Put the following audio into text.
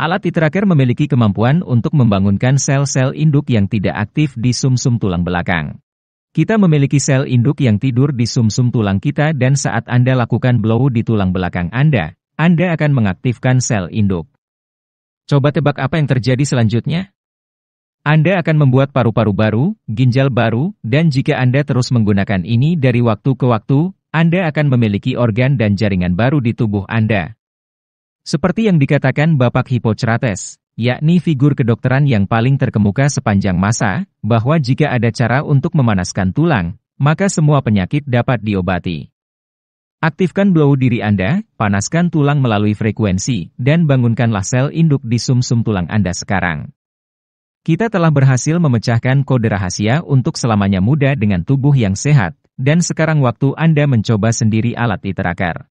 Alat titraker memiliki kemampuan untuk membangunkan sel-sel induk yang tidak aktif di sumsum -sum tulang belakang. Kita memiliki sel induk yang tidur di sumsum -sum tulang kita dan saat Anda lakukan blow di tulang belakang Anda, Anda akan mengaktifkan sel induk. Coba tebak apa yang terjadi selanjutnya? Anda akan membuat paru-paru baru, ginjal baru, dan jika Anda terus menggunakan ini dari waktu ke waktu, Anda akan memiliki organ dan jaringan baru di tubuh Anda, seperti yang dikatakan Bapak Hippocrates, yakni figur kedokteran yang paling terkemuka sepanjang masa, bahwa jika ada cara untuk memanaskan tulang, maka semua penyakit dapat diobati. Aktifkan blow diri Anda, panaskan tulang melalui frekuensi, dan bangunkanlah sel induk di sumsum -sum tulang Anda sekarang. Kita telah berhasil memecahkan kode rahasia untuk selamanya muda dengan tubuh yang sehat, dan sekarang waktu Anda mencoba sendiri alat iterakar.